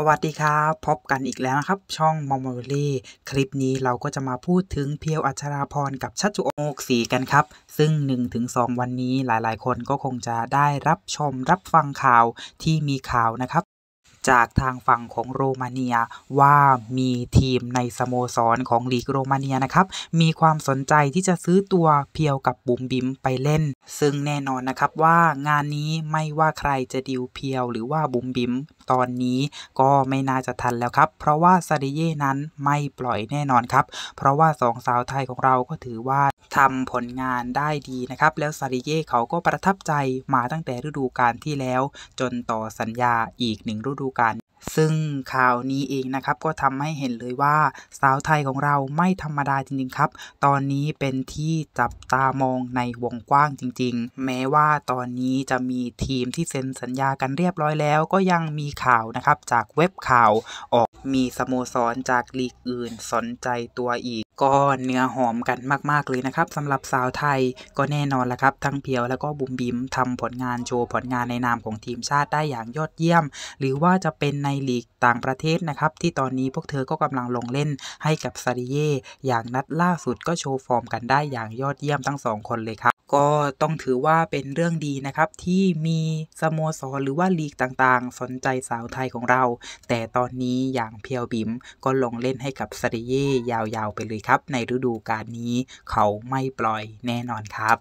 สวัสดีครับพบกันอีกแล้วนะครับ ช่องมอมมมรี่คลิปนี้เราก็จะมาพูดถึงเพียวอัชราพรกับชัชุโอกสีกันครับ ซึ่ง 1-2 วันนี้หลายๆ คนก็คงจะได้รับชมรับฟังข่าวที่มีข่าวนะครับ จากทางฝั่งของโรมาเนียว่ามีทีมในสโมสรของลีกโรมาเนียนะครับ มีความสนใจที่จะซื้อตัวเพียวกับบุ๋มบิ๋มไปเล่น ซึ่งแน่นอนนะครับว่างานนี้ไม่ว่าใครจะดิวเพียวหรือว่าบุ๋มบิ๋มตอนนี้ก็ไม่น่าจะทันแล้วครับ เพราะว่าซาดิเย่นั้นไม่ปล่อยแน่นอนครับ เพราะว่าสองสาวไทยของเราก็ถือว่าทำผลงานได้ดีนะครับ แล้วซาดิเย่เขาก็ประทับใจมาตั้งแต่ฤดูกาลที่แล้วจนต่อสัญญาอีกหนึ่งฤดูกาลซึ่งข่าวนี้เองนะครับ ก็ทำให้เห็นเลยว่าสาวไทยของเราไม่ธรรมดาจริงๆครับ ตอนนี้เป็นที่จับตามองในวงกว้างจริงๆ แม้ว่าตอนนี้จะมีทีมที่เซ็นสัญญากันเรียบร้อยแล้ว ก็ยังมีข่าวนะครับ จากเว็บข่าวออกมีสโมสรจากลีกอื่น สนใจตัวอีกก็เนื้อหอมกันมากๆเลยนะครับสำหรับสาวไทยก็แน่นอนละครับ ทั้งเพียวแล้วก็บุมบิมทำผลงานโชว์ผลงานในนามของทีมชาติได้อย่างยอดเยี่ยม หรือว่าจะเป็นในลีกต่างประเทศนะครับที่ตอนนี้พวกเธอก็กำลังลงเล่นให้กับซาริเย่อย่างนัดล่าสุดก็โชว์ฟอร์มกันได้อย่างยอดเยี่ยมทั้งสองคนเลยครับก็ต้องถือว่าเป็นเรื่องดีนะครับที่มีสโมสรหรือว่าลีกต่างๆ สนใจสาวไทยของเรา แต่ตอนนี้อย่างเพียวบิมก็ลงเล่นให้กับซาริเย่ยาวๆไปเลยครับ ในฤดูกาลนี้เขาไม่ปล่อยแน่นอนครับ